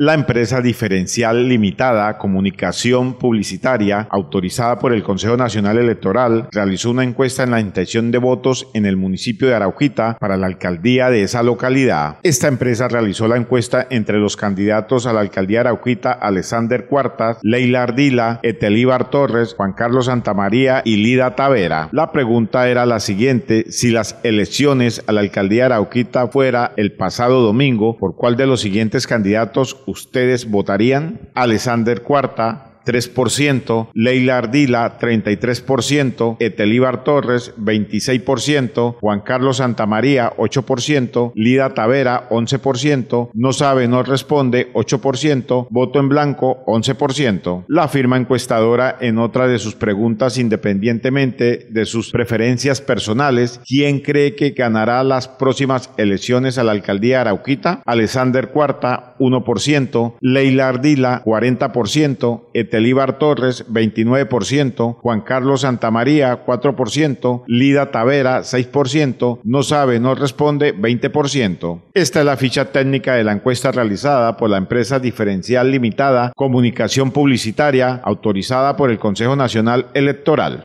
La empresa diferencial limitada, comunicación publicitaria, autorizada por el Consejo Nacional Electoral, realizó una encuesta en la intención de votos en el municipio de Araujita para la alcaldía de esa localidad. Esta empresa realizó la encuesta entre los candidatos a la alcaldía de Araujita, Alexander Cuartas, Leila Ardila, Etelíbar Torres, Juan Carlos Santamaría y Lida Tavera. La pregunta era la siguiente, si las elecciones a la alcaldía de Araujita fuera el pasado domingo, ¿por cuál de los siguientes candidatos ustedes votarían. Alexander Cuarta, 3%, Leila Ardila 33%, Etelíbar Torres 26%, Juan Carlos Santamaría 8%, Lida Tavera 11%, No sabe, no responde 8%, voto en blanco 11%. La firma encuestadora en otra de sus preguntas independientemente de sus preferencias personales, ¿quién cree que ganará las próximas elecciones a la alcaldía de Arauquita? Alexander Cuarta 1%, Leila Ardila 40%, Etelíbar Elíbar Torres 29%, Juan Carlos Santamaría 4%, Lida Tavera 6%, no sabe, no responde 20%. Esta es la ficha técnica de la encuesta realizada por la empresa Diferencial Limitada Comunicación Publicitaria, autorizada por el Consejo Nacional Electoral.